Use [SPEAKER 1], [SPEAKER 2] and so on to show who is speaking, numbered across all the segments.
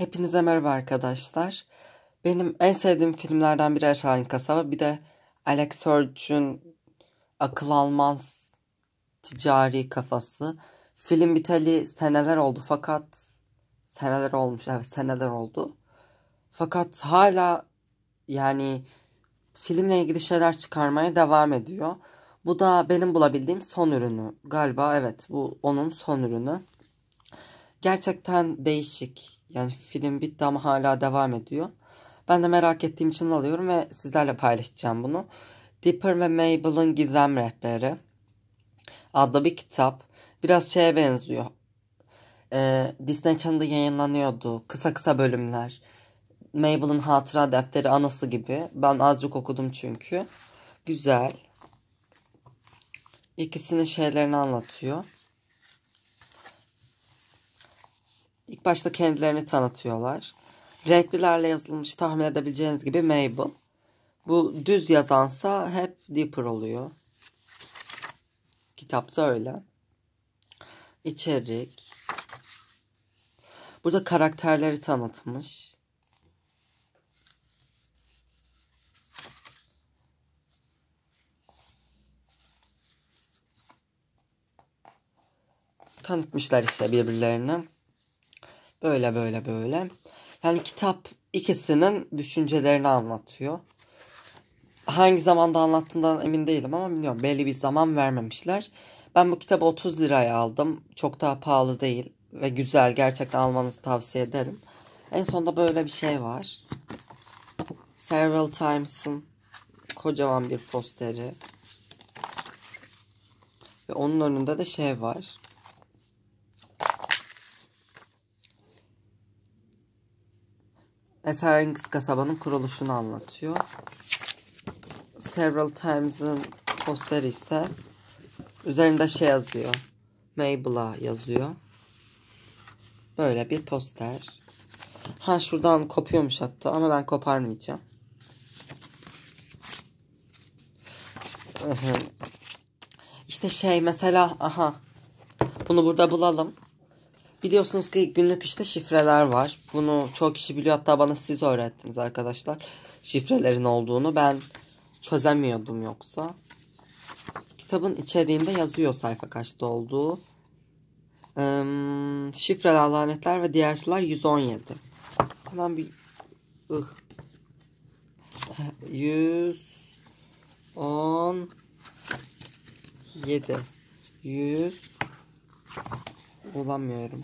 [SPEAKER 1] Hepinize merhaba arkadaşlar. Benim en sevdiğim filmlerden biri Şahin Kasaba. Bir de Alex Hirsch'ün akıl almaz ticari kafası. Film biteli seneler oldu fakat seneler olmuş evet seneler oldu. Fakat hala yani filmle ilgili şeyler çıkarmaya devam ediyor. Bu da benim bulabildiğim son ürünü. Galiba evet bu onun son ürünü. Gerçekten değişik yani film bitti ama hala devam ediyor. Ben de merak ettiğim için alıyorum ve sizlerle paylaşacağım bunu. Dipper ve Mabel'ın Gizem Rehberi adlı bir kitap. Biraz şeye benziyor. Ee, Disney Channel'da yayınlanıyordu. Kısa kısa bölümler. Mabel'ın hatıra defteri anası gibi. Ben azıcık okudum çünkü. Güzel. İkisinin şeylerini anlatıyor. İlk başta kendilerini tanıtıyorlar. Renklilerle yazılmış tahmin edebileceğiniz gibi Mabel. Bu düz yazansa hep Dipper oluyor. Kitapta öyle. İçerik. Burada karakterleri tanıtmış. Tanıtmışlar işte birbirlerini. Böyle böyle böyle. Yani kitap ikisinin düşüncelerini anlatıyor. Hangi zamanda anlattığından emin değilim ama biliyorum belli bir zaman vermemişler. Ben bu kitabı 30 liraya aldım. Çok daha pahalı değil ve güzel. Gerçekten almanızı tavsiye ederim. En sonunda böyle bir şey var. Several Times'ın kocaman bir posteri. Ve onun önünde de şey var. Esrarengiz kasabanın kuruluşunu anlatıyor. Several Times'ın posteri ise üzerinde şey yazıyor. Mabel'a yazıyor. Böyle bir poster. Ha şuradan kopuyormuş hatta ama ben koparmayacağım. İşte şey mesela aha bunu burada bulalım. Biliyorsunuz ki günlük işte şifreler var. Bunu çok kişi biliyor. Hatta bana siz öğrettiniz arkadaşlar. Şifrelerin olduğunu ben çözemiyordum yoksa. Kitabın içeriğinde yazıyor sayfa kaçta olduğu. Ee, şifreler, lanetler ve diğer şeyler 117. Hemen bir... Ih. 117. 100 bulamıyorum.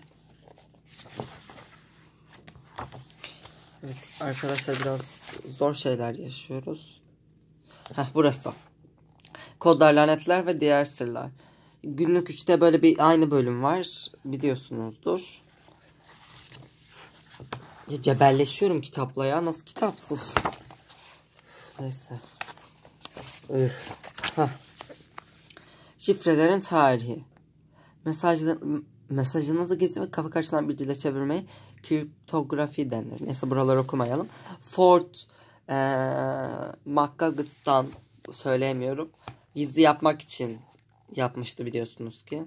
[SPEAKER 1] Evet arkadaşlar biraz zor şeyler yaşıyoruz. Heh burası. Kodlar, lanetler ve diğer sırlar. Günlük 3'te böyle bir aynı bölüm var. Biliyorsunuzdur. Ya cebelleşiyorum kitapla ya. Nasıl kitapsız? Neyse. Şifrelerin tarihi. Mesajların mesajınızı gizli ve kafa karıştıran bir dile çevirmeye kriptografi denir. Neyse buraları okumayalım. Ford e, McGuggett'dan söyleyemiyorum. Gizli yapmak için yapmıştı biliyorsunuz ki.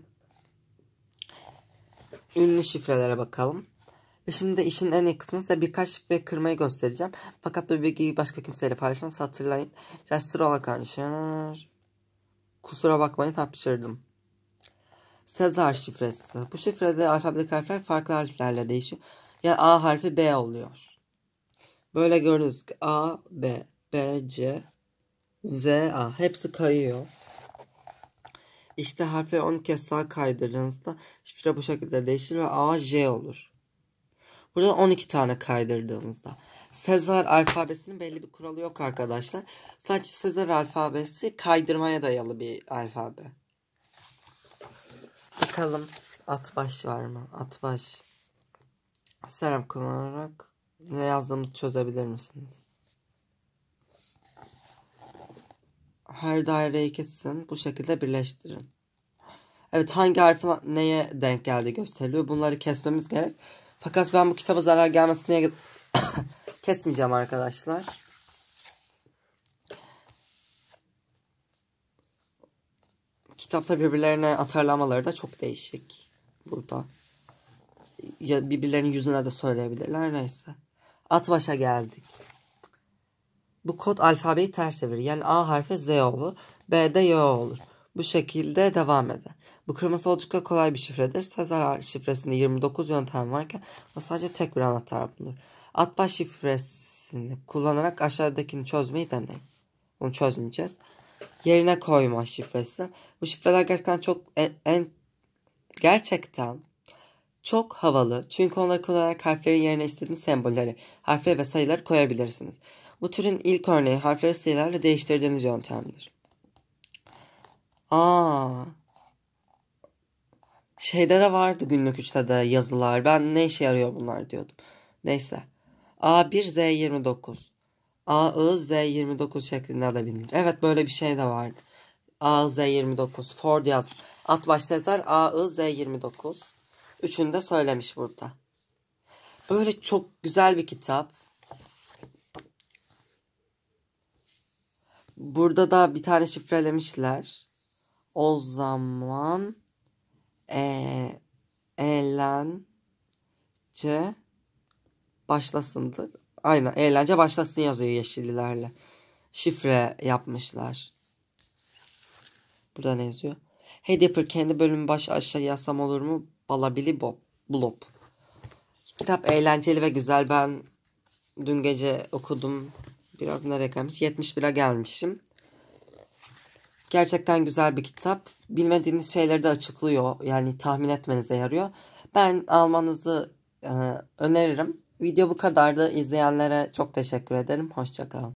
[SPEAKER 1] Ünlü şifrelere bakalım. Ve şimdi işin en iyi kısmı size birkaç şifre kırmayı göstereceğim. Fakat bu bilgiyi başka kimseyle paylaşmaz. Hatırlayın. Just sıra karışır. Kusura bakmayın hapşırdım. Sezar şifresi. Bu şifrede alfabedeki harfler farklı harflerle değişiyor. Yani A harfi B oluyor. Böyle gördünüz ki A, B, B, C, Z, A. Hepsi kayıyor. İşte harfleri 10 kez sağ kaydırdığınızda şifre bu şekilde değişir ve A, J olur. Burada 12 tane kaydırdığımızda. Sezar alfabesinin belli bir kuralı yok arkadaşlar. Sadece Sezar alfabesi kaydırmaya dayalı bir alfabe. Bakalım baş var mı? At baş. Serum kullanarak ne yazdığımızı çözebilir misiniz? Her daireyi kesin. Bu şekilde birleştirin. Evet hangi harf neye denk geldi gösteriliyor. Bunları kesmemiz gerek. Fakat ben bu kitaba zarar gelmesine kesmeyeceğim arkadaşlar. kitapta birbirlerine atarlamaları da çok değişik burada. Ya birbirlerinin yüzüne de söyleyebilirler neyse. At başa geldik. Bu kod alfabeyi ters çevirir. Yani A harfi Z olur. B de Y olur. Bu şekilde devam eder. Bu kırmızı oldukça kolay bir şifredir. Sezar şifresinde 29 yöntem varken sadece tek bir anahtar bulunur. At baş şifresini kullanarak aşağıdakini çözmeyi deneyin. Bunu çözmeyeceğiz yerine koyma şifresi. Bu şifreler gerçekten çok en, en gerçekten çok havalı. Çünkü onları kullanarak harfleri yerine istediğiniz sembolleri, harfleri ve sayıları koyabilirsiniz. Bu türün ilk örneği harfleri sayılarla değiştirdiğiniz yöntemdir. Aa. Şeyde de vardı günlük üçte de yazılar. Ben ne işe yarıyor bunlar diyordum. Neyse. A1Z29 A, I, Z 29 şeklinde alabilir. Evet böyle bir şey de var. A, Z 29. Ford yazmış. Atbaş Sezar A, I, Z 29. Üçünü de söylemiş burada. Böyle çok güzel bir kitap. Burada da bir tane şifrelemişler. O zaman e, C başlasındır. Aynen eğlence başlasın yazıyor yeşillilerle. Şifre yapmışlar. Burada ne yazıyor? Hey Dipper kendi bölümü baş aşağı yazsam olur mu? Balabili Bob. blop. Kitap eğlenceli ve güzel. Ben dün gece okudum. Biraz nereye gelmiş? 71'e gelmişim. Gerçekten güzel bir kitap. Bilmediğiniz şeyleri de açıklıyor. Yani tahmin etmenize yarıyor. Ben almanızı e, öneririm. Video bu kadardı. İzleyenlere çok teşekkür ederim. Hoşçakalın.